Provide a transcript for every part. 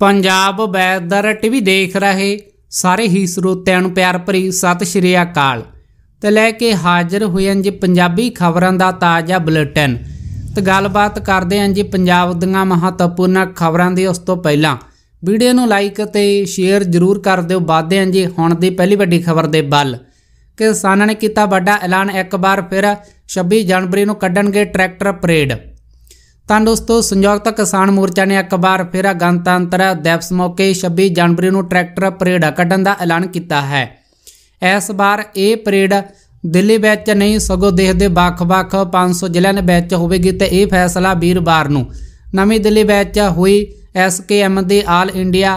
Punjab weather TV ਦੇਖ ਰਹੇ ਸਾਰੇ ਹੀ ਸਰੋਤਿਆਂ ਨੂੰ ਪਿਆਰ ਭਰੀ ਸਤਿ ਸ਼੍ਰੀ ਅਕਾਲ ਤੇ ਲੈ ਕੇ ਹਾਜ਼ਰ ਹੋਏ ਹਾਂ ਜੀ ਪੰਜਾਬੀ ਖਬਰਾਂ ਦਾ ਤਾਜ਼ਾ ਬੁਲੇਟਿਨ ਤੇ ਗੱਲਬਾਤ ਕਰਦੇ ਹਾਂ ਜੀ ਪੰਜਾਬ ਦੀਆਂ ਮਹੱਤਵਪੂਰਨ ਖਬਰਾਂ ਦੀ ਉਸ ਤੋਂ ਪਹਿਲਾਂ ਵੀਡੀਓ ਨੂੰ ਲਾਈਕ ਤੇ ਸ਼ੇਅਰ ਜ਼ਰੂਰ ਕਰ ਦਿਓ ਵਾਧੇ ਹਾਂ ਜੀ ਹੁਣ ਦੀ ਪਹਿਲੀ ਵੱਡੀ ਖਬਰ ਦੇ ਵੱਲ ਕਿਸਾਨਾਂ ਨੇ ਕੀਤਾ ਵੱਡਾ ਐਲਾਨ ਇੱਕ ਵਾਰ ਫਿਰ 26 ਜਨਵਰੀ ਨੂੰ ਕੱਢਣਗੇ ਟਰੈਕਟਰ ਪਰੇਡ ਤਾਂ ਦੋਸਤੋ ਸੰਯੁਕਤ ਕਿਸਾਨ ਮੋਰਚਾ ਨੇ ਇੱਕ ਵਾਰ ਫਿਰ ਗਣਤੰਤਰ ਦਿਵਸ ਮੌਕੇ 26 ਜਨਵਰੀ ਨੂੰ ਟਰੈਕਟਰ ਪਰੇਡ ਕੱਢਣ ਦਾ ਐਲਾਨ ਕੀਤਾ ਹੈ ਇਸ ਵਾਰ ਇਹ ਪਰੇਡ ਦਿੱਲੀ ਵਿੱਚ ਨਹੀਂ ਸਗੋਂ ਦੇਸ਼ ਦੇ ਵੱਖ-ਵੱਖ 500 ਜ਼ਿਲ੍ਹਿਆਂ ਵਿੱਚ ਹੋਵੇਗੀ ਤੇ ਇਹ ਫੈਸਲਾ ਵੀਰਵਾਰ ਨੂੰ ਨਵੀਂ ਦਿੱਲੀ ਵਿੱਚ ਹੋਈ ਐਸਕੇਐਮ ਦੇ ਆਲ ਇੰਡੀਆ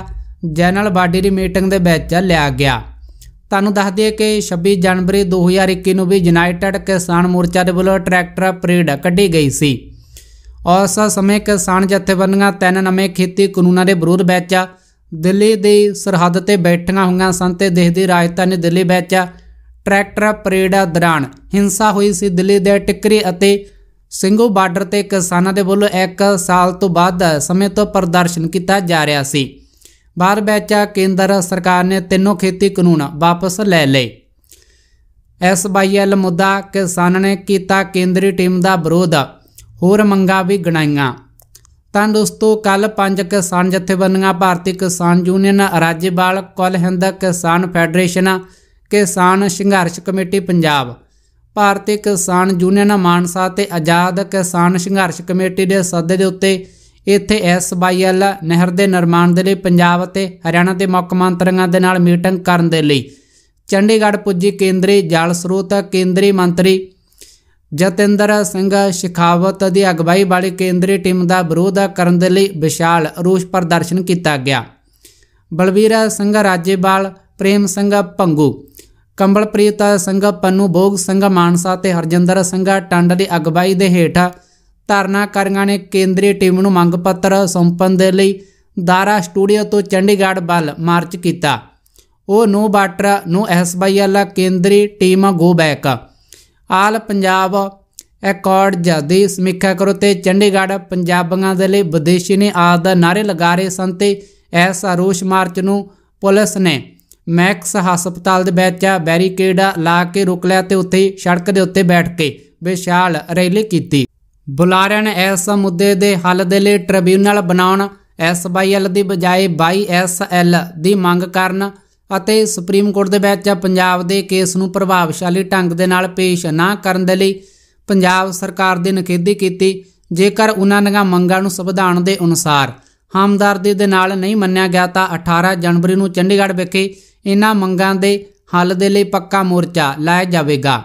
ਜਨਰਲ ਬਾਡੀ ਦੀ ਮੀਟਿੰਗ ਦੇ ਵਿੱਚ ਲਿਆ ਗਿਆ ਤੁਹਾਨੂੰ ਦੱਸ ਦਈਏ ਕਿ 26 ਜਨਵਰੀ 2021 ਨੂੰ ਵੀ ਯੂਨਾਈਟਿਡ ਕਿਸਾਨ ਮੋਰਚਾ ਦੇ ਵੱਲੋਂ ਟਰੈਕਟਰ ਪਰੇਡ ਕੱਢੀ ਗਈ ਸੀ ਉਸ ਸਮੇਂ ਕਿਸਾਨ ਜਥੇਬੰਦੀਆਂ ਤਿੰਨ ਨਵੇਂ ਖੇਤੀ ਕਾਨੂੰਨਾਂ ਦੇ ਵਿਰੋਧ ਵਿੱਚ ਦਿੱਲੀ ਦੀ ਸਰਹੱਦ ਤੇ ਬੈਠੀਆਂ ਹੋਈਆਂ ਸਨ ਤੇ ਦੇਸ਼ ਦੀ ਰਾਜਧਾਨੀ ਦਿੱਲੀ ਵਿੱਚ ਟਰੈਕਟਰ ਪਰੇਡ ਦੌਰਾਨ ਹਿੰਸਾ ਹੋਈ ਸੀ ਦਿੱਲੀ ਦੇ ਟਿਕਰੀ ਅਤੇ ਸਿੰਘੂ ਬਾਰਡਰ ਤੇ ਕਿਸਾਨਾਂ ਦੇ ਵੱਲੋਂ 1 ਸਾਲ ਤੋਂ ਬਾਅਦ ਸਮੇਂ ਤੋਂ ਪ੍ਰਦਰਸ਼ਨ ਕੀਤਾ ਜਾ ਰਿਹਾ ਸੀ ਬਾਅਦ ਵਿੱਚ ਕੇਂਦਰ ਸਰਕਾਰ ਨੇ ਤਿੰਨੋਂ ਖੇਤੀ ਕਾਨੂੰਨ ਵਾਪਸ ਲੈ ਲਏ ਐਸਬਾਈਐਲ ਮੁੱਦਾ ਕਿਸਾਨਾਂ ਨੇ ਕੀਤਾ ਕੇਂਦਰੀ ਟੀਮ ਦਾ ਵਿਰੋਧ ਹੋਰ ਮੰਗਾਂ ਵੀ ਗਣਾਈਆਂ ਤਾਂ ਦੋਸਤੋ ਕੱਲ ਪੰਜ ਕਿਸਾਨ ਜਥੇਬੰਦੀਆਂ ਭਾਰਤੀ ਕਿਸਾਨ ਯੂਨੀਅਨ ਰਾਜੇਵਾਲ ਕੁਲ ਹਿੰਦ ਕਿਸਾਨ ਫੈਡਰੇਸ਼ਨ ਕਿਸਾਨ ਸੰਘਰਸ਼ ਕਮੇਟੀ ਪੰਜਾਬ ਭਾਰਤੀ ਕਿਸਾਨ ਯੂਨੀਅਨ ਮਾਨਸਾ ਤੇ ਆਜ਼ਾਦ ਕਿਸਾਨ ਸੰਘਰਸ਼ ਕਮੇਟੀ ਦੇ ਸੱਦੇ ਦੇ ਉੱਤੇ ਇੱਥੇ ਐਸਬਾਈਐਲ ਨਹਿਰ ਦੇ ਨਿਰਮਾਣ ਦੇ ਲਈ ਪੰਜਾਬ ਅਤੇ ਹਰਿਆਣਾ ਦੇ ਮੁੱਖ ਮੰਤਰੀਆਂ ਦੇ ਨਾਲ ਮੀਟਿੰਗ ਕਰਨ ਦੇ ਲਈ ਚੰਡੀਗੜ੍ਹ ਪੁੱਜੀ ਕੇਂਦਰੀ ਜਲ ਸਰੋਤ ਕੇਂਦਰੀ ਮੰਤਰੀ ਜਤਿੰਦਰ ਸਿੰਘ ਸ਼ਿਖਾਵਤ ਦੀ ਅਗਵਾਈ ਵਾਲੀ ਕੇਂਦਰੀ ਟੀਮ ਦਾ ਵਿਰੋਧ ਕਰਨ ਦੇ ਲਈ ਵਿਸ਼ਾਲ ਰੋਸ ਪ੍ਰਦਰਸ਼ਨ ਕੀਤਾ ਗਿਆ ਬਲਵੀਰ ਸਿੰਘ ਰਾਜੇਵਾਲ ਪ੍ਰੇਮ ਸਿੰਘ ਭੰਗੂ ਕੰਬਲਪ੍ਰੀਤ ਸਿੰਘ ਪੰਨੂ ਭੋਗ ਸਿੰਘ ਮਾਨਸਾ ਤੇ ਹਰਜਿੰਦਰ ਸਿੰਘ ਟੰਡ ਦੀ ਅਗਵਾਈ ਦੇ ਹੇਠ ਧਰਨਾ ਧਰਨਾਕਾਰੀਆਂ ਨੇ ਕੇਂਦਰੀ ਟੀਮ ਨੂੰ ਮੰਗ ਪੱਤਰ ਸੌਂਪਣ ਦੇ ਲਈ ਦਾਰਾ ਸਟੂਡੀਓ ਤੋਂ ਚੰਡੀਗੜ੍ਹ ਵੱਲ ਮਾਰਚ ਕੀਤਾ ਉਹ ਨੋ ਬਾਟਰ ਨੋ ਐਸਬਾਈਐਲ ਕੇਂਦਰੀ team go back all Punjab accord ਜਦੀ ਸਮੀਖਿਆ ਕਰੋ ਤੇ ਚੰਡੀਗੜ੍ਹ ਪੰਜਾਬੀਆਂ ਦੇ ਲਈ ਵਿਦੇਸ਼ੀ ਨੇ ਆਦ ਦਾ ਨਾਰੇ ਲਗਾ ਰਹੇ ਸਨ ਤੇ ਇਸ ਰੋਸ਼ ਮਾਰਚ ਨੂੰ ਪੁਲਿਸ ਨੇ ਮੈਕਸ ਹਸਪਤਾਲ ਦੇ ਵਿੱਚ ਬੈਰੀਕੇਡ ਲਾ ਕੇ ਰੁਕ ਲਿਆ ਤੇ ਉੱਥੇ ਸੜਕ ਦੇ ਉੱਤੇ ਬੈਠ ਕੇ ਵਿਸ਼ਾਲ ਰੈਲੀ ਕੀਤੀ ਬੁਲਾਰਿਆਂ ਨੇ ਇਸ ਮੁੱਦੇ ਦੇ ਹੱਲ ਦੇ ਲਈ ਟ੍ਰਿਬਿਊਨਲ ਬਣਾਉਣ ਐਸ ਬਾਈ ਐਲ ਦੀ ਬਜਾਏ ਐਸ ਐਲ ਦੀ ਮੰਗ ਕਰਨ ਅਤੇ ਸੁਪਰੀਮ ਕੋਰਟ ਦੇ ਵਿੱਚ ਪੰਜਾਬ ਦੇ ਕੇਸ ਨੂੰ ਪ੍ਰਭਾਵਸ਼ਾਲੀ ਢੰਗ ਦੇ ਨਾਲ ਪੇਸ਼ ਨਾ ਕਰਨ ਦੇ ਲਈ ਪੰਜਾਬ ਸਰਕਾਰ ਦੇ ਨਿਖੇਧੀ ਕੀਤੀ ਜੇਕਰ ਉਹਨਾਂ ਦੀਆਂ ਮੰਗਾਂ ਨੂੰ ਸੰਵਿਧਾਨ ਦੇ ਅਨੁਸਾਰ ਹਮਦਰਦੀ ਦੇ ਨਾਲ ਨਹੀਂ ਮੰਨਿਆ ਗਿਆ ਤਾਂ 18 ਜਨਵਰੀ ਨੂੰ ਚੰਡੀਗੜ੍ਹ ਵਿਖੇ ਇਹਨਾਂ ਮੰਗਾਂ ਦੇ ਹੱਲ ਦੇ ਲਈ ਪੱਕਾ ਮੋਰਚਾ ਲਾਇਆ ਜਾਵੇਗਾ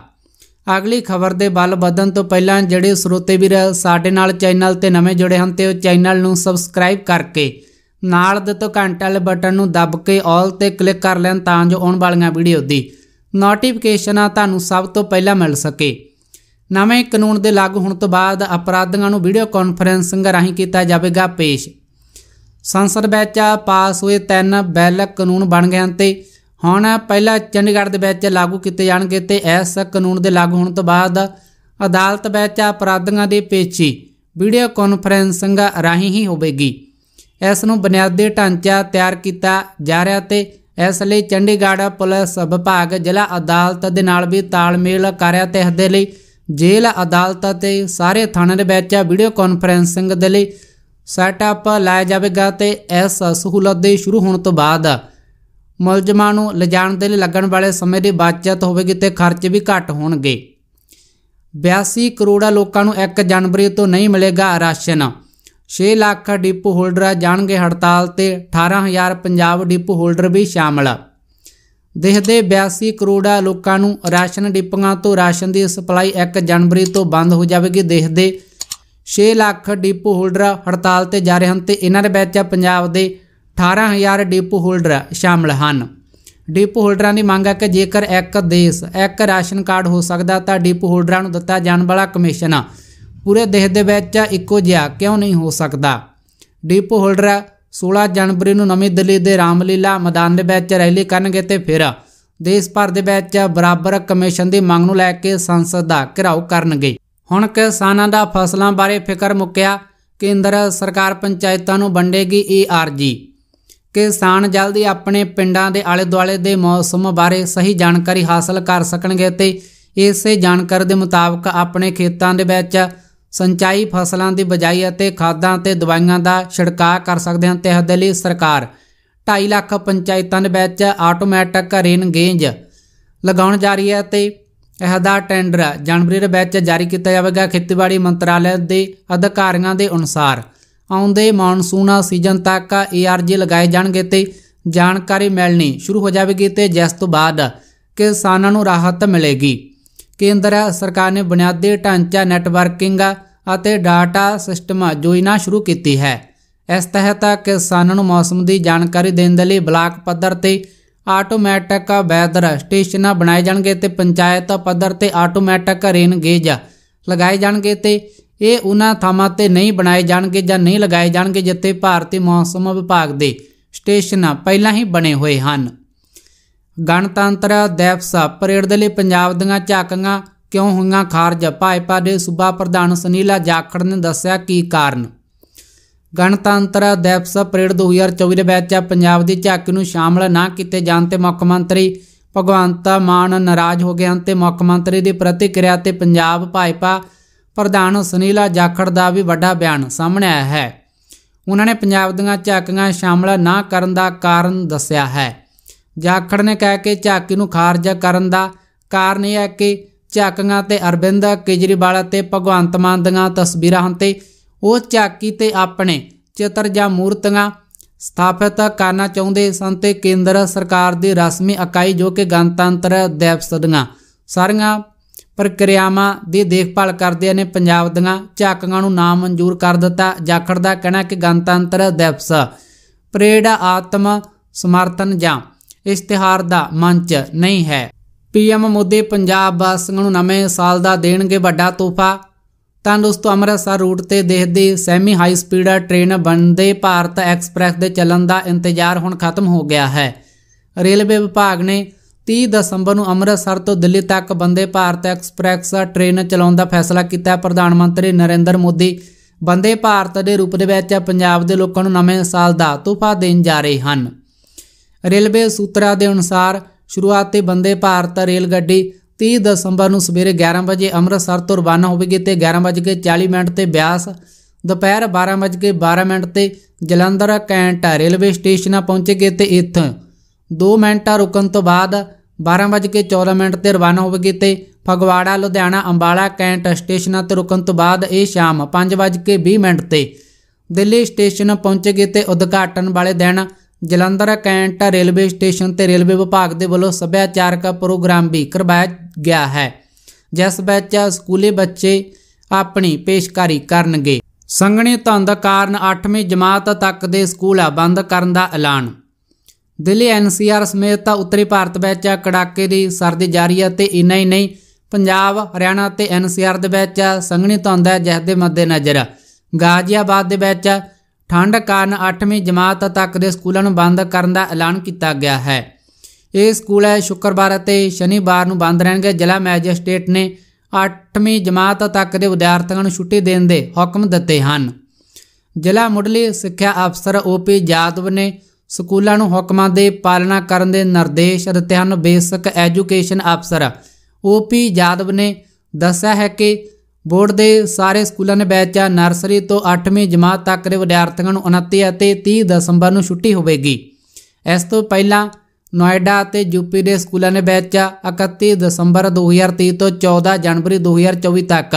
ਅਗਲੀ ਖਬਰ ਦੇ ਬਲ ਵਧਣ ਤੋਂ ਪਹਿਲਾਂ ਜਿਹੜੇ ਸਰੋਤੇ ਵੀਰ ਸਾਡੇ ਨਾਲ ਚੈਨਲ ਤੇ ਨਵੇਂ ਜੁੜੇ ਹਨ ਤੇ ਉਹ ਚੈਨਲ ਨੂੰ ਸਬਸਕ੍ਰਾਈਬ ਕਰਕੇ ਨਾਲ ਦਿੱਤੇ ਘੰਟੇ ਵਾਲੇ ਬਟਨ ਨੂੰ ਦਬ ਕੇ ਆਲ ਤੇ ਕਲਿੱਕ ਕਰ ਲੈਣ ਤਾਂ ਜੋ ਆਉਣ ਵਾਲੀਆਂ ਵੀਡੀਓ ਦੀ ਨੋਟੀਫਿਕੇਸ਼ਨਾਂ ਤੁਹਾਨੂੰ ਸਭ ਤੋਂ ਪਹਿਲਾਂ ਮਿਲ ਸਕੇ ਨਵੇਂ ਕਾਨੂੰਨ ਦੇ ਲਾਗੂ ਹੋਣ ਤੋਂ ਬਾਅਦ ਅਪਰਾਧੀਆਂ ਨੂੰ ਵੀਡੀਓ ਕਾਨਫਰੈਂਸਿੰਗ ਰਾਹੀਂ ਕੀਤਾ ਜਾਵੇਗਾ ਪੇਸ਼ ਸੰਸਦ ਵਿੱਚ ਪਾਸ ਹੋਏ ਤਿੰਨ ਬਿੱਲ ਕਾਨੂੰਨ ਬਣ ਗਏ ਹਨ ਤੇ ਹੁਣ ਪਹਿਲਾ ਚੰਡੀਗੜ੍ਹ ਦੇ ਵਿੱਚ ਲਾਗੂ ਕੀਤੇ ਜਾਣਗੇ ਤੇ ਇਸ ਕਾਨੂੰਨ ਦੇ ਲਾਗੂ ਹੋਣ ਤੋਂ ਬਾਅਦ ਅਦਾਲਤ ਵਿੱਚ ਅਪਰਾਧੀਆਂ ਦੀ ਪੇਚੀ ਵੀਡੀਓ ਕਾਨਫਰੈਂਸਿੰਗ ਰਾਹੀਂ ਹੀ ਹੋਵੇਗੀ ਇਸ ਨੂੰ ਬੁਨਿਆਦੀ ਢਾਂਚਾ ਤਿਆਰ ਕੀਤਾ ਜਾ ਰਿਹਾ ਤੇ ਇਸ ਲਈ ਚੰਡੀਗੜ੍ਹ ਪੁਲਿਸ ਵਿਭਾਗ ਜ਼ਿਲ੍ਹਾ ਅਦਾਲਤ ਦੇ ਨਾਲ ਵੀ ਤਾਲਮੇਲ ਕਰ ਰਿਹਾ ਤੇ ਇਸ ਦੇ ਲਈ ਜੇਲ੍ਹ ਅਦਾਲਤ ਤੇ ਸਾਰੇ ਥਾਣੇ ਦੇ ਵਿੱਚ ਵੀਡੀਓ ਕਾਨਫਰੈਂਸਿੰਗ ਦੇ ਲਈ ਸੈਟਅਪ ਲਾਇਆ ਜਾਵੇਗਾ ਤੇ ਇਸ ਸਹੂਲਤ ਦੇ ਸ਼ੁਰੂ ਹੋਣ ਤੋਂ ਬਾਅਦ ਮੁਲਜ਼ਮਾਂ ਨੂੰ ਲਿਜਾਣ ਦੇ ਲਈ ਲੱਗਣ ਵਾਲੇ ਸਮੇਂ ਦੀ ਬਚਤ ਹੋਵੇਗੀ ਤੇ ਖਰਚ ਵੀ ਘੱਟ ਹੋਣਗੇ 82 ਕਰੋੜਾ ਲੋਕਾਂ ਨੂੰ 1 ਜਨਵਰੀ ਤੋਂ ਨਹੀਂ ਮਿਲੇਗਾ ਰਾਸ਼ਨ 6 ਲੱਖ ਡਿਪੂ ਹੋਲਡਰ ਜਾਣਗੇ ਹੜਤਾਲ ਤੇ 18000 ਪੰਜਾਬ ਡਿਪੂ ਹੋਲਡਰ ਵੀ ਸ਼ਾਮਲ ਦੇਖਦੇ 82 ਕਰੋੜਾ ਲੋਕਾਂ ਨੂੰ ਰਾਸ਼ਨ ਡਿਪੂਆਂ ਤੋਂ ਰਾਸ਼ਨ ਦੀ ਸਪਲਾਈ 1 ਜਨਵਰੀ ਤੋਂ ਬੰਦ ਹੋ ਜਾਵੇਗੀ ਦੇਖਦੇ 6 ਲੱਖ ਡਿਪੂ ਹੋਲਡਰ ਹੜਤਾਲ ਤੇ ਜਾ ਰਹੇ ਹਨ ਤੇ ਇਹਨਾਂ ਦੇ ਵਿੱਚ ਪੰਜਾਬ ਦੇ 18000 ਡਿਪੂ ਹੋਲਡਰ ਸ਼ਾਮਲ ਹਨ ਡਿਪੂ ਹੋਲਡਰਾਂ ਦੀ ਮੰਗ ਹੈ ਕਿ ਜੇਕਰ ਇੱਕ ਦੇਸ਼ ਇੱਕ ਰਾਸ਼ਨ ਕਾਰਡ ਹੋ ਸਕਦਾ ਤਾਂ ਡਿਪੂ ਹੋਲਡਰਾਂ ਨੂੰ ਦਿੱਤਾ ਜਾਣ ਵਾਲਾ ਕਮਿਸ਼ਨ ਪੂਰੇ ਦੇਸ਼ ਦੇ ਵਿੱਚ ਇੱਕੋ ਜਿਹਾ ਕਿਉਂ ਨਹੀਂ ਹੋ ਸਕਦਾ ਡੀਪੋ ਹੋਲਡਰ 16 ਜਨਵਰੀ ਨੂੰ ਨਵੀਂ ਦਿੱਲੀ ਦੇ ਰਾਮਲੀਲਾ ਮੈਦਾਨ ਦੇ ਵਿੱਚ ਰੈਲੀ ਕਰਨਗੇ ਤੇ ਫਿਰ ਦੇਸ਼ ਭਰ ਦੇ ਵਿੱਚ ਬਰਾਬਰ ਕਮਿਸ਼ਨ ਦੀ ਮੰਗ ਨੂੰ ਲੈ ਕੇ ਸੰਸਦ ਦਾ ਘਿਰਾਉ ਕਰਨਗੇ ਹੁਣ ਕਿਸਾਨਾਂ ਦਾ ਫਸਲਾਂ ਬਾਰੇ ਫਿਕਰ ਮੁੱਕਿਆ ਕੇਂਦਰ ਸਰਕਾਰ ਪੰਚਾਇਤਾਂ ਨੂੰ ਵੰਡੇਗੀ ਆਰਜੀ ਕਿਸਾਨ ਜਲਦੀ ਆਪਣੇ ਪਿੰਡਾਂ ਦੇ ਆਲੇ ਦੁਆਲੇ ਦੇ ਮੌਸਮ ਬਾਰੇ ਸਹੀ ਜਾਣਕਾਰੀ ਹਾਸਲ ਕਰ ਸਕਣਗੇ ਤੇ ਇਸੇ ਜਾਣਕਾਰੀ ਦੇ ਮੁਤਾਬਕ ਆਪਣੇ ਖੇਤਾਂ ਦੇ ਵਿੱਚ ਸਿੰਚਾਈ ਫਸਲਾਂ ਦੀ ਬਜਾਈ ਅਤੇ ਖਾਦਾਂ ਤੇ ਦਵਾਈਆਂ ਦਾ ਛਿੜਕਾਅ ਕਰ ਸਕਦੇ ਹਨ ਤੇ ਦੇ ਲਈ ਸਰਕਾਰ 2.5 ਲੱਖ ਪੰਚਾਇਤਾਂ ਦੇ ਵਿੱਚ ਆਟੋਮੈਟਿਕ ਰੇਨ ਗੇਂਜ ਲਗਾਉਣ ਜਾ ਰਹੀ ਹੈ ਤੇ ਇਹਦਾ ਟੈਂਡਰ ਜਨਵਰੀ ਦੇ ਵਿੱਚ ਜਾਰੀ ਕੀਤਾ ਜਾਵੇਗਾ ਖੇਤੀਬਾੜੀ ਮੰਤਰਾਲੇ ਦੇ ਅਧਿਕਾਰੀਆਂ ਦੇ ਅਨੁਸਾਰ ਆਉਂਦੇ ਮੌਨਸੂਨ ਸੀਜ਼ਨ ਤੱਕ ਏਆਰਜੀ ਲਗਾਏ ਜਾਣਗੇ ਤੇ ਜਾਣਕਾਰੀ ਮਿਲਣੀ ਸ਼ੁਰੂ ਹੋ ਜਾਵੇਗੀ ਤੇ ਜਿਸ ਤੋਂ ਬਾਅਦ ਕਿਸਾਨਾਂ ਨੂੰ ਰਾਹਤ ਮਿਲੇਗੀ ਕੇਂਦਰ ਸਰਕਾਰ ਨੇ ਬੁਨਿਆਦੀ ਢਾਂਚਾ ਨੈਟਵਰਕਿੰਗ ਅਤੇ ਡਾਟਾ ਸਿਸਟਮਾਂ ਯੋਜਨਾ ਸ਼ੁਰੂ ਕੀਤੀ ਹੈ ਇਸ ਤਹਿਤ ਕਿਸਾਨਾਂ ਨੂੰ ਮੌਸਮ ਦੀ ਜਾਣਕਾਰੀ ਦੇਣ ਦੇ ਲਈ ਬਲਾਕ ਪੱਧਰ ਤੇ ਆਟੋਮੈਟਿਕ ਵੈਦਰ ਸਟੇਸ਼ਨਾਂ ਬਣਾਏ ਜਾਣਗੇ ਤੇ ਪੰਚਾਇਤ ਪੱਧਰ ਤੇ ਆਟੋਮੈਟਿਕ ਰੇਨ ਗੇਜ ਲਗਾਏ ਜਾਣਗੇ ਤੇ ਇਹ ਉਹਨਾਂ ਥਾਵਾਂ ਤੇ ਨਹੀਂ ਬਣਾਏ ਜਾਣਗੇ ਜਾਂ ਨਹੀਂ ਲਗਾਏ ਜਾਣਗੇ ਜਿੱਥੇ ਭਾਰਤੀ ਮੌਸਮ ਵਿਭਾਗ ਦੇ ਸਟੇਸ਼ਨ ਪਹਿਲਾਂ ਹੀ ਬਣੇ ਹੋਏ ਹਨ ਗਣਤੰਤਰ ਦਿਵਸ ਪਰੇਡ ਦੇ ਲਈ ਪੰਜਾਬ ਦੀਆਂ ਝਾਕੀਆਂ ਕਿਉਂ ਹੋਈਆਂ ਖਾਰਜ ਭਾਜਪਾ ਦੇ ਸੂਬਾ ਪ੍ਰਧਾਨ ਸੁਨੀਲਾ ਜਾਖੜ ਨੇ ਦੱਸਿਆ ਕੀ ਕਾਰਨ ਗਣਤੰਤਰ ਦਿਵਸ ਪਰੇਡ 2024 ਦੇ ਵਿੱਚ ਪੰਜਾਬ ਦੀ ਝਾਕੀ ਨੂੰ ਸ਼ਾਮਲ ਨਾ ਕੀਤੇ ਜਾਣ ਤੇ ਮੁੱਖ ਮੰਤਰੀ ਭਗਵੰਤ ਮਾਨ ਨਾਰਾਜ਼ ਹੋ ਗਏ ਹਨ ਤੇ ਮੁੱਖ ਮੰਤਰੀ ਦੀ ਪ੍ਰਤੀਕਿਰਿਆ ਤੇ ਪੰਜਾਬ ਭਾਜਪਾ ਪ੍ਰਧਾਨ ਸੁਨੀਲਾ ਜਾਖੜ ਦਾ ਵੀ ਵੱਡਾ ਬਿਆਨ ਸਾਹਮਣੇ ਆਇਆ ਹੈ ਉਹਨਾਂ ਨੇ ਪੰਜਾਬ ਦੀਆਂ ਝਾਕੀਆਂ ਸ਼ਾਮਲ ਨਾ ਕਰਨ ਦਾ ਕਾਰਨ ਦੱਸਿਆ ਹੈ ਜਾਖੜ ਨੇ ਕਹਿ ਕੇ ਝਾਕੀ ਨੂੰ ਖਾਰਜ ਕਰਨ ਦਾ ਕਾਰਨ ਇਹ ਹੈ ਕਿ ਝਾਕੀਆਂ ਤੇ ਅਰਬਿੰਦ ਕੇਜਰੀਵਾਲ ਤੇ ਭਗਵੰਤ ਮਾਨ ਦੀਆਂ ਤਸਵੀਰਾਂ ਹਨ ਤੇ ਉਹ ਝਾਕੀ ਤੇ ਆਪਣੇ ਚਿੱਤਰ ਜਾਂ ਮੂਰਤੀਆਂ ਸਥਾਪਿਤ ਕਰਨਾ ਚਾਹੁੰਦੇ ਸਨ ਤੇ ਕੇਂਦਰ ਸਰਕਾਰ ਦੀ ਰਸਮੀ ਇਕਾਈ ਜੋ ਕਿ ਗਣਤੰਤਰ ਦਿਵਸ ਦੀਆਂ ਸਾਰੀਆਂ ਪ੍ਰਕਿਰਿਆਵਾਂ ਦੀ ਦੇਖਭਾਲ ਕਰਦੇ ਨੇ ਪੰਜਾਬ ਦੀਆਂ ਝਾਕੀਆਂ ਨੂੰ ਨਾ ਮਨਜ਼ੂਰ ਕਰ ਦਿੱਤਾ ਜਾਖੜ ਦਾ ਕਹਿਣਾ ਕਿ ਗਣਤੰਤਰ ਦਿਵਸ ਪਰੇਡ ਆਤਮ ਸਮਰਥਨ ਜਾਂ ਇਸ਼ਤਿਹਾਰ ਦਾ ਮੰਚ ਨਹੀਂ ਹੈ ਪੀਐਮ ਮੋਦੀ ਪੰਜਾਬ ਵਾਸੀਆਂ ਨੂੰ ਨਵੇਂ ਸਾਲ ਦਾ ਦੇਣਗੇ ਵੱਡਾ ਤੋਹਫਾ ਤਾਂ ਦੋਸਤੋ ਅੰਮ੍ਰਿਤਸਰ ਰੂਟ ਤੇ ਦੇਖਦੇ ਸੈਮੀ ਹਾਈ ਸਪੀਡ ਟ੍ਰੇਨ ਬੰਦੇ ਭਾਰਤ ਐਕਸਪ੍ਰੈਸ ਦੇ ਚੱਲਣ ਦਾ ਇੰਤਜ਼ਾਰ ਹੁਣ ਖਤਮ ਹੋ ਗਿਆ ਹੈ ਰੇਲਵੇ ਵਿਭਾਗ ਨੇ 30 ਦਸੰਬਰ ਨੂੰ ਅੰਮ੍ਰਿਤਸਰ ਤੋਂ ਦਿੱਲੀ ਤੱਕ ਬੰਦੇ ਭਾਰਤ ਐਕਸਪ੍ਰੈਸ ਟ੍ਰੇਨ ਚਲਾਉਣ ਦਾ ਫੈਸਲਾ ਕੀਤਾ ਪ੍ਰਧਾਨ ਮੰਤਰੀ ਨਰਿੰਦਰ ਮੋਦੀ ਬੰਦੇ ਭਾਰਤ ਦੇ ਰੂਪ ਦੇ ਵਿੱਚ ਪੰਜਾਬ ਦੇ ਲੋਕਾਂ ਨੂੰ ਨਵੇਂ ਸਾਲ ਦਾ ਤੋਹਫਾ ਦੇਣ ਜਾ ਰਹੇ ਹਨ ਰੇਲਵੇ ਸੂਤਰਾਂ ਦੇ ਅਨੁਸਾਰ ਸ਼ੁਰੂਆਤ ਤੇ ਬੰਦੇ ਭਾਰਤ ਰੇਲ ਗੱਡੀ 30 ਦਸੰਬਰ ਨੂੰ ਸਵੇਰੇ 11 ਵਜੇ ਅੰਮ੍ਰਿਤਸਰ ਤੋਂ ਰਵਾਨਾ ਹੋਵੇਗੀ ਤੇ 11 ਵਜੇ 40 ਮਿੰਟ ਤੇ ਬਿਆਸ ਦੁਪਹਿਰ 12 ਵਜੇ 12 ਮਿੰਟ ਤੇ ਜਲੰਧਰ ਕੈਂਟ ਰੇਲਵੇ ਸਟੇਸ਼ਨ ਪਹੁੰਚੇਗੀ ਤੇ ਇੱਥੇ 2 ਮਿੰਟਾਂ ਰੁਕਣ ਤੋਂ ਬਾਅਦ 12 ਵਜੇ 14 ਮਿੰਟ ਤੇ ਰਵਾਨਾ ਹੋਵੇਗੀ ਤੇ ਫਗਵਾੜਾ ਲੁਧਿਆਣਾ ਅੰਬਾਲਾ ਕੈਂਟ ਸਟੇਸ਼ਨਾਂ ਤੇ ਰੁਕਣ ਤੋਂ ਬਾਅਦ ਇਹ ਸ਼ਾਮ 5 ਵਜੇ 20 ਮਿੰਟ ਤੇ ਦਿੱਲੀ ਸਟੇਸ਼ਨ ਪਹੁੰਚੇਗੀ ਤੇ ਉਦਘਾਟਨ ਵਾਲੇ ਦਿਨ ਜਲੰਧਰ ਕੈਂਟ ਰੇਲਵੇ ਸਟੇਸ਼ਨ ਤੇ ਰੇਲਵੇ ਵਿਭਾਗ ਦੇ ਵੱਲੋਂ ਸੱਭਿਆਚਾਰਕ ਪ੍ਰੋਗਰਾਮ ਵੀ ਕਰਵਾਇਆ ਗਿਆ ਹੈ ਜਿਸ ਵਿੱਚ ਸਕੂਲੇ ਬੱਚੇ ਆਪਣੀ ਪੇਸ਼ਕਾਰੀ ਕਰਨਗੇ ਸੰਘਣੀ ਦਾ ਕਾਰਨ 8ਵੀਂ ਜਮਾਤ ਤੱਕ ਦੇ ਸਕੂਲ ਬੰਦ ਕਰਨ ਦਾ ਐਲਾਨ ਦਿੱਲੀ ਐਨਸੀਆਰ ਸਮੇਤ ਉੱਤਰੀ ਭਾਰਤ ਵਿੱਚ ਕੜਾਕੇ ਦੀ ਸਰਦੀ ਜਾਰੀ ਹੈ ਤੇ ਇੰਨਾ ਹੀ ਨਹੀਂ ਪੰਜਾਬ ਹਰਿਆਣਾ ਤੇ ਐਨਸੀਆਰ ਦੇ ਵਿੱਚ ਸੰਗਣੀ ਧੁੰਦ ਹੈ ਜਿਸ ਦੇ ਮੱਦੇ ਨਜ਼ਰ ਗਾਜ਼ੀਆਬਾਦ ਦੇ ਵਿੱਚ ਠੰਡ ਕਾਰਨ 8ਵੀਂ ਜਮਾਤ ਤੱਕ ਦੇ ਸਕੂਲਾਂ ਨੂੰ ਬੰਦ ਕਰਨ ਦਾ ਐਲਾਨ ਕੀਤਾ ਗਿਆ ਹੈ ਇਹ ਸਕੂਲ ਹੈ ਸ਼ੁੱਕਰਵਾਰ ਅਤੇ ਸ਼ਨੀਵਾਰ ਨੂੰ ਬੰਦ ਰਹਿਣਗੇ ਜ਼ਿਲ੍ਹਾ ਮੈਜਿਸਟ੍ਰੇਟ ਨੇ 8ਵੀਂ ਜਮਾਤ ਤੱਕ ਦੇ ਵਿਦਿਆਰਥੀਆਂ ਨੂੰ ਛੁੱਟੀ ਦੇਣ ਦੇ ਹੁਕਮ ਦਿੱਤੇ ਹਨ ਜ਼ਿਲ੍ਹਾ ਮੁੱਢਲੀ ਸਿੱਖਿਆ ਅਫਸਰ ਓਪੀ ਜਾਦਵ ਨੇ ਸਕੂਲਾਂ ਨੂੰ ਹੁਕਮਾਂ ਦੇ ਪਾਲਣਾ ਕਰਨ ਦੇ ਨਿਰਦੇਸ਼ ਦਿੱਤੇ ਹਨ ਬੇਸਿਕ ਐਜੂਕੇਸ਼ਨ ਅਫਸਰ ਓਪੀ ਜਾਦਵ ਨੇ ਦੱਸਿਆ ਹੈ ਕਿ ਬੋਰਡ ਦੇ ਸਾਰੇ ਸਕੂਲਾਂ ਨੇ ਬੈਚ ਨਰਸਰੀ ਤੋਂ 8ਵੀਂ ਜਮਾਤ ਤੱਕ ਦੇ ਵਿਦਿਆਰਥੀਆਂ ਨੂੰ 29 ਅਤੇ 30 ਦਸੰਬਰ ਨੂੰ ਛੁੱਟੀ ਹੋਵੇਗੀ ਇਸ ਤੋਂ ਪਹਿਲਾਂ ਨੋਇਡਾ ਅਤੇ ਯੂਪੀ ਦੇ ਸਕੂਲਾਂ ਨੇ ਵਿੱਚ 31 ਦਸੰਬਰ 2023 ਤੋਂ 14 ਜਨਵਰੀ 2024 ਤੱਕ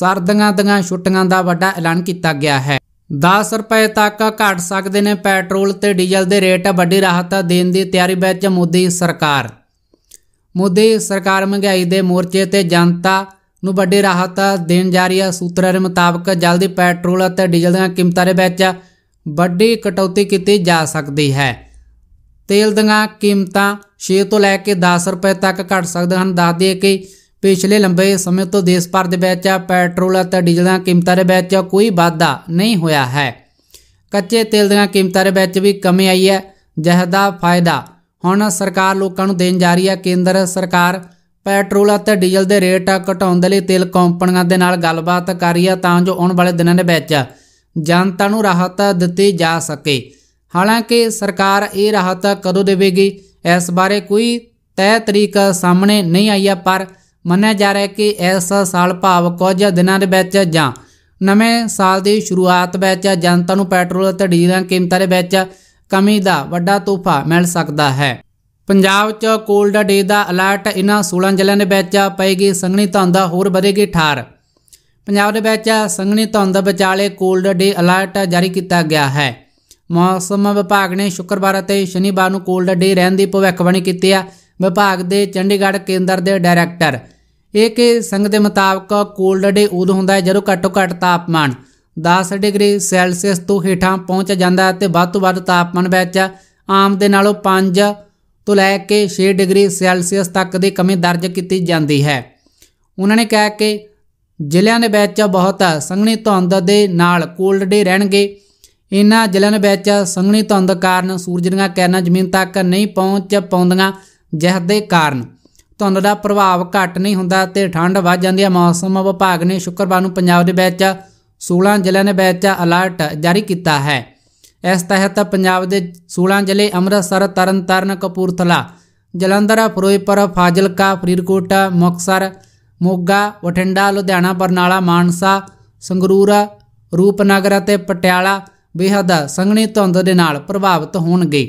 ਸਰਦੀਆਂ ਦੀਆਂ ਛੁੱਟੀਆਂ ਦਾ ਵੱਡਾ ਐਲਾਨ ਕੀਤਾ ਗਿਆ ਹੈ 10 ਰੁਪਏ ਤੱਕ ਘਟ ਸਕਦੇ ਨੇ ਪੈਟਰੋਲ ਤੇ ਡੀਜ਼ਲ ਦੇ ਰੇਟ ਵੱਡੀ ਰਾਹਤ ਦੇਣ ਦੀ ਤਿਆਰੀ ਵਿੱਚ ਮੋਦੀ ਸਰਕਾਰ ਮੋਦੀ ਸਰਕਾਰ ਮਹਿੰਗਾਈ ਦੇ ਮੋਰਚੇ ਤੇ ਜਨਤਾ ਨੂੰ ਵੱਡੇ ਰਾਹਤ ਦੇਣ ਜਾ ਰਹੀ ਹੈ ਸੂਤਰਾਂ ਦੇ ਮੁਤਾਬਕ ਜਲਦੀ ਪੈਟਰੋਲ ਅਤੇ ਡੀਜ਼ਲ ਦੀਆਂ ਕੀਮਤਾਂ ਦੇ ਵਿੱਚ ਵੱਡੀ ਕਟੌਤੀ ਕੀਤੀ ਜਾ ਸਕਦੀ ਹੈ ਤੇਲ ਦੀਆਂ ਕੀਮਤਾਂ 6 ਤੋਂ ਲੈ ਕੇ 10 ਰੁਪਏ ਤੱਕ ਘਟ ਸਕਦੀਆਂ ਹਨ ਦੱਸ ਦਈਏ ਕਿ ਪਿਛਲੇ ਲੰਬੇ ਸਮੇਂ ਤੋਂ ਦੇਸ਼ ਭਰ ਦੇ ਵਿੱਚ ਪੈਟਰੋਲ ਅਤੇ ਡੀਜ਼ਲ ਦੀਆਂ ਕੀਮਤਾਂ ਦੇ ਵਿੱਚ ਕੋਈ ਵਾਧਾ ਨਹੀਂ ਹੋਇਆ ਹੈ ਕੱਚੇ ਤੇਲ ਦੀਆਂ ਕੀਮਤਾਂ ਦੇ ਵਿੱਚ ਵੀ ਕਮੀ ਆਈ ਹੈ ਜਿਹਦਾ ਫਾਇਦਾ ਹੁਣ ਸਰਕਾਰ ਲੋਕਾਂ ਨੂੰ ਦੇਣ ਜਾ ਰਹੀ ਹੈ ਕੇਂਦਰ ਸਰਕਾਰ ਪੈਟਰੋਲ ਅਤੇ ਡੀਜ਼ਲ ਦੇ ਰੇਟ ਘਟਾਉਣ ਦੇ ਲਈ ਤੇਲ ਕੰਪਨੀਆਂ ਦੇ ਨਾਲ ਗੱਲਬਾਤ ਕਰੀ ਆ ਤਾਂ ਜੋ ਆਉਣ ਵਾਲੇ ਦਿਨਾਂ ਦੇ ਵਿੱਚ ਜਨਤਾ ਨੂੰ ਰਾਹਤ ਦਿੱਤੀ ਜਾ ਸਕੇ ਹਾਲਾਂਕਿ ਸਰਕਾਰ ਇਹ ਰਾਹਤ ਕਦੋਂ ਦੇਵੇਗੀ ਇਸ ਬਾਰੇ ਕੋਈ ਤੈਅ ਤਰੀਕ ਸਾਹਮਣੇ ਨਹੀਂ ਆਈ ਪਰ ਮੰਨਿਆ ਜਾ ਰਿਹਾ ਹੈ ਕਿ ਇਸ ਸਾਲ ਭਾਵ ਕੁਝ ਦਿਨਾਂ ਦੇ ਵਿੱਚ ਜਾਂ ਨਵੇਂ ਸਾਲ ਦੀ ਸ਼ੁਰੂਆਤ ਵਿੱਚ ਜਨਤਾ ਨੂੰ ਪੈਟਰੋਲ ਅਤੇ ਡੀਜ਼ਲ ਦੀਆਂ ਕੀਮਤਾਂ ਦੇ ਵਿੱਚ ਕਮੀ ਦਾ ਵੱਡਾ ਤੋਹਫਾ ਮਿਲ ਸਕਦਾ ਹੈ ਪੰਜਾਬ 'ਚ ਕੋਲਡ ਡੇ ਦਾ ਅਲਰਟ ਇਹਨਾਂ 16 ਜ਼ਿਲ੍ਹਿਆਂ ਦੇ ਵਿੱਚ ਪਏਗੀ ਸੰਘਣੀ ਧੁੰਦ ਹੋਰ ਵਧੇਗੀ ਠਾਰ ਪੰਜਾਬ ਦੇ ਵਿੱਚ ਸੰਘਣੀ ਧੁੰਦ ਵਿਚਾਲੇ ਕੋਲਡ ਡੇ ਅਲਰਟ ਜਾਰੀ ਕੀਤਾ ਗਿਆ ਹੈ ਮੌਸਮ ਵਿਭਾਗ ਨੇ ਸ਼ੁੱਕਰਵਾਰ ਅਤੇ ਸ਼ਨੀਵਾਰ ਨੂੰ ਕੋਲਡ ਡੇ ਰਹਿਣ ਦੀ ਭਵਿੱਖਬਾਣੀ ਕੀਤੀ ਹੈ ਵਿਭਾਗ ਦੇ ਚੰਡੀਗੜ੍ਹ ਕੇਂਦਰ ਦੇ ਡਾਇਰੈਕਟਰ ਇਹ ਕਿ ਸੰਘ ਦੇ ਮੁਤਾਬਕ ਕੋਲਡ ਡੇ ਉਦੋਂ ਹੁੰਦਾ ਹੈ ਜਦੋਂ ਘੱਟੋ ਘੱਟ ਤਾਪਮਾਨ 10 ਡਿਗਰੀ ਸੈਲਸੀਅਸ ਤੋਂ ਹੇਠਾਂ ਪਹੁੰਚ ਜਾਂਦਾ ਹੈ ਤੇ ਵੱਧ ਤੋਂ ਵੱਧ ਤਾਪਮਾਨ ਵਿੱਚ ਆਮ ਦੇ ਨਾਲੋਂ 5 ਤੋਂ ਲੈ ਕੇ 6 ਡਿਗਰੀ ਸੈਲਸੀਅਸ ਤੱਕ ਦੀ ਕਮੀ ਦਰਜ ਕੀਤੀ ਜਾਂਦੀ ਹੈ ਉਹਨਾਂ ਨੇ ਕਿਹਾ ਕਿ ਜ਼ਿਲ੍ਹਿਆਂ ਦੇ ਵਿੱਚ ਬਹੁਤ ਸੰਘਣੀ ਧੁੰਦ ਦੇ ਨਾਲ ਕੋਲਡ ਡੇ ਰਹਿਣਗੇ ਇਹਨਾਂ ਜ਼ਿਲ੍ਹਿਆਂ ਦੇ ਵਿੱਚ ਸੰਘਣੀ ਧੁੰਦ ਕਾਰਨ ਸੂਰਜ ਦੀਆਂ ਕਿਰਨਾਂ ਜ਼ਮੀਨ ਤੱਕ ਨਹੀਂ ਪਹੁੰਚ ਪਾਉਂਦੀਆਂ ਜਿਸ ਦੇ ਕਾਰਨ ਧੁੰਦ ਦਾ ਪ੍ਰਭਾਵ ਘੱਟ ਨਹੀਂ ਹੁੰਦਾ ਤੇ ਠੰਡ ਵੱਧ ਜਾਂਦੀ ਹੈ ਮੌਸਮ ਵਿਭਾਗ ਨੇ ਸ਼ੁੱਕਰਵਾਰ ਨੂੰ ਪੰਜਾਬ ਦੇ ਵਿੱਚ 16 ਜ਼ਿਲ੍ਹਿਆਂ ਦੇ ਵਿੱਚ ਅਲਰਟ ਜਾਰੀ ਕੀਤਾ ਹੈ ਇਸ ਤਹਿਤ ਪੰਜਾਬ ਦੇ 16 ਜ਼ਿਲ੍ਹੇ ਅੰਮ੍ਰਿਤਸਰ ਤਰਨਤਾਰਨ ਕਪੂਰਥਲਾ ਜਲੰਧਰ ਫਿਰੋਜ਼ਪੁਰ ਫਾਜ਼ਿਲਕਾ ਫਰੀਦਕੋਟ ਮੁਕਸਰ ਮੋਗਾ ਵਟਿੰਡਾ ਲੁਧਿਆਣਾ ਬਰਨਾਲਾ ਮਾਨਸਾ ਸੰਗਰੂਰ ਰੂਪਨਗਰ ਅਤੇ ਪਟਿਆਲਾ ਬੇਹਦ ਸੰਘਣੀ ਧੁੰਦ ਦੇ ਨਾਲ ਪ੍ਰਭਾਵਿਤ ਹੋਣਗੇ